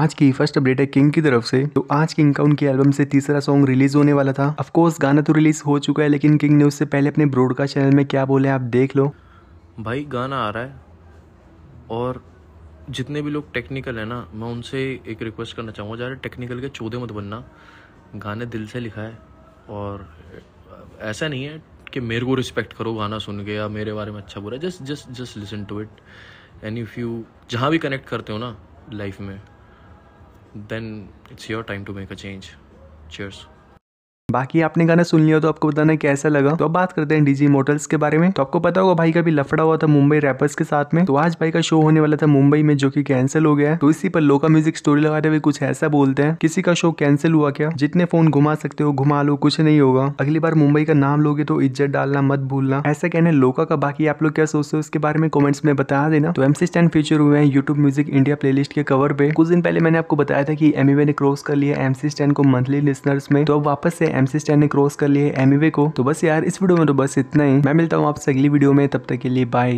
आज की first update है किंग की तरफ से तो आज किंग का उनकी एल्बम से तीसरा सॉन्ग रिलीज होने वाला था अफकोर्स गाना तो रिलीज हो चुका है लेकिन किंग ने उससे पहले अपने ब्रॉडकास्ट चैनल में क्या बोले आप देख लो भाई गाना आ रहा है और जितने भी लोग टेक्निकल है ना मैं उनसे एक रिक्वेस्ट करना चाहूँगा जरा टेक्निकल के चौदे मत बनना गाने दिल से लिखा है और ऐसा नहीं है कि मेरे को रिस्पेक्ट करो गाना सुन के या मेरे बारे में अच्छा बुरा just just just listen to it and if you जहाँ भी कनेक्ट करते हो ना लाइफ में then it's your time to make a change. Cheers. बाकी आपने गाना सुन लिया तो आपको बताना कैसा लगा तो अब बात करते हैं डीजी मोटर्स के बारे में तो आपको पता होगा भाई का भी लफड़ा हुआ था मुंबई रैपर्स के साथ में तो आज भाई का शो होने वाला था मुंबई में जो कि कैंसिल हो गया है तो इसी पर लोका म्यूजिक स्टोरी लगाते हुए कुछ ऐसा बोलते हैं किसी का शो कैंसिल हुआ क्या जितने फोन घुमा सकते हो घुमा लो कुछ नहीं होगा अगली बार मुंबई का नाम लोगे तो इज्जत डालना मत भूलना ऐसा कहने लोका का बाकी आप लोग क्या सोचते हो उसके बारे में कमेंट्स में बता देना तो एमसी स्टैंड फीचर हुए हैं यूट्यूब म्यूजिक इंडिया प्लेलिस्ट के कवर पे कुछ दिन पहले मैंने आपको बताया था कि एमवे e ने क्रॉस कर लिया एमसी स्टैंड को मंथली लिस्नर्स में तो अब वापस से एम सी ने क्रॉस कर लिए एम को तो बस यार इस वीडियो में तो बस इतना ही मैं मिलता हूँ आपसे अगली वीडियो में तब तक के लिए बाय